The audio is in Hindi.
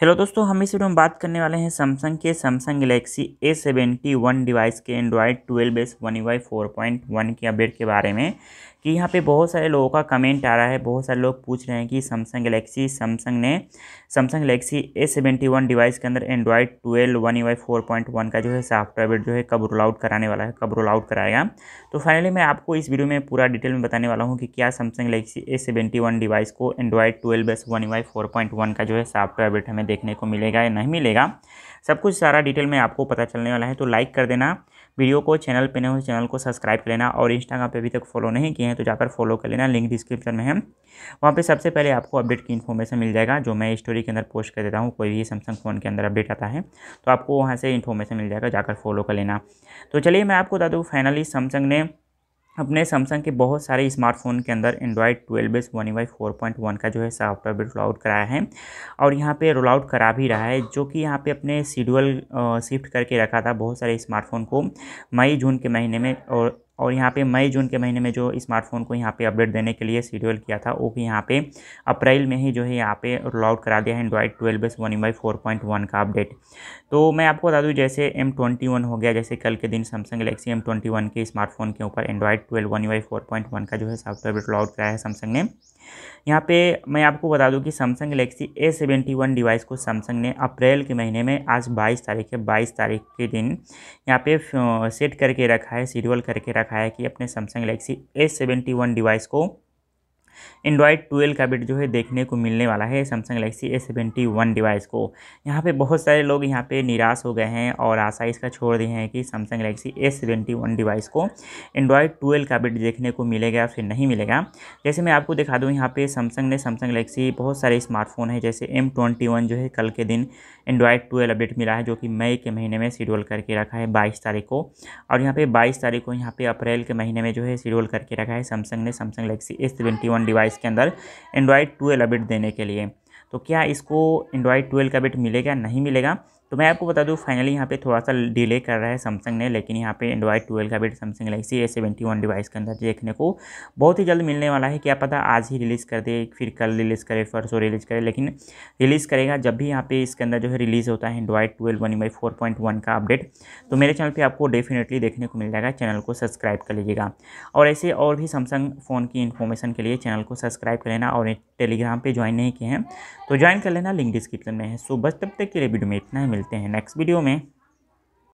हेलो दोस्तों हम इस वीडियो में बात करने वाले हैं सैमसंग के Samsung Galaxy A seventy one device के Android twelve base one UI four point one के अपडेट के बारे में कि यहाँ पे बहुत सारे लोगों का कमेंट आ रहा है बहुत सारे लोग पूछ रहे हैं कि सैमसंग गलेक्सी सैमसंग ने Samsung Galaxy A seventy one device के अंदर Android twelve one U I four point one का जो है सॉफ्टवेयर जो है कब रोल आउट कराने वाला है कब रोल आउट कराएगा तो फाइनली मैं आपको इस वीडियो में पूरा डिटेल में बताने वाला हूँ कि क्या Samsung Galaxy A seventy one device को Android twelve S one U I four point one का जो है सॉफ्टवेयर हमें देखने को मिलेगा या नहीं मिलेगा सब कुछ सारा डिटेल में आपको पता चलने वाला है तो लाइक कर देना वीडियो को चैनल पर नहीं हो तो चैनल को सब्सक्राइब कर लेना और इंस्टाग्राम पर अभी तक फॉलो नहीं किए हैं तो जाकर फॉलो कर लेना लिंक डिस्क्रिप्शन में है वहाँ पर सबसे पहले आपको अपडेट की इन्फॉर्मेशन मिल जाएगा जो मैं स्टोरी के अंदर पोस्ट कर देता हूँ कोई भी सैमसंग फ़ोन के अंदर अपडेट आता है तो आपको वहाँ से इन्फॉर्मेशन मिल जाएगा जाकर फॉलो कर लेना तो चलिए मैं आपको बता दूँ फाइनली सैमसंग ने अपने सैमसंग के बहुत सारे स्मार्टफोन के अंदर Android twelve base one UI four point one का जो है सॉफ्टवेयर रोल आउट कराया है और यहाँ पे रोल आउट करा भी रहा है जो कि यहाँ पे अपने शेड्यूल शिफ्ट करके रखा था बहुत सारे स्मार्टफोन को मई जून के महीने में और और यहाँ पे मई जून के महीने में जो स्मार्टफोन को यहाँ पे अपडेट देने के लिए शेड्यूल किया था वो भी यहाँ पे अप्रैल में ही जो है यहाँ पे रोल आउट करा दिया है Android twelve base one by four point one का अपडेट तो मैं आपको बता दूँ जैसे एम ट्वेंटी वन हो गया जैसे कल के दिन Samsung Galaxy M twenty one के स्मार्टफोन के ऊपर Android twelve one by four point one का जो है सॉफ्टवेयर रोल आउट कराया है सैमसंग ने यहाँ पे मैं आपको बता दूं कि Samsung Galaxy A seventy one device को सैमसंग ने अप्रैल के महीने में आज बाईस तारीख है बाईस तारीख के दिन यहाँ पे सेट करके रखा है शेड्यूल करके रखा रखा है कि अपने Samsung Galaxy S seventy one device को एंड्रॉयड ट्वेल्व का अपडेट जो है देखने को मिलने वाला है Samsung Galaxy A seventy one device को यहाँ पे बहुत सारे लोग यहाँ पे निराश हो गए हैं और आशा इसका छोड़ दिए हैं कि Samsung Galaxy A seventy one device को एंड्रॉयड ट्वेल्व का अपडेट देखने को मिलेगा फिर नहीं मिलेगा जैसे मैं आपको दिखा दूँ यहाँ पे सैमसंग ने सैमसंग गलेक्सी बहुत सारे स्मार्टफोन है जैसे एम ट्वेंटी वन जो है कल के दिन एंड्रॉयड ट्वेल्व अपडेट मिला है जो कि मई के महीने में शेड्यूल करके रखा है बाईस तारीख को और यहाँ पे बाईस तारीख को यहाँ पे अप्रैल के महीने में जो है शेड्यूल करके रखा है सैमसंग ने Samsung Galaxy A seventy one device के अंदर एंड्रॉयड ट्वेल्व अबिट देने के लिए तो क्या इसको एंड्रॉयड ट्वेल्व का बिट मिलेगा नहीं मिलेगा तो मैं आपको बता दूँ फाइनली यहाँ पे थोड़ा सा डिले कर रहा है सैमसंग ने लेकिन यहाँ पे एंड्रॉइड ट्वेल्व का update Samsung Galaxy A seventy one device के अंदर देखने को बहुत ही जल्द मिलने वाला है क्या पता आज ही रिलीज़ कर दे फिर कल रिलीज़ करे परसों रिलीज़ करे लेकिन रिलीज़ करेगा जब भी यहाँ पे इसके अंदर जो है रिलीज़ होता है Android twelve one by four point one का अपडेट तो मेरे चैनल पर आपको डेफिनेटली देखने को मिल जाएगा चैनल को सब्सक्राइब कर लीजिएगा और ऐसे और भी सैमसंग फ़ोन की इन्फॉर्मेशन के लिए चैनल को सब्सक्राइब कर लेना और टेलीग्राम पे ज्वाइन नहीं किए हैं तो ज्वाइन कर लेना लिंक डिस्क्रिप्शन में है सो बस तब तक के लिए वीडियो में इतना ही मिलते हैं नेक्स्ट वीडियो में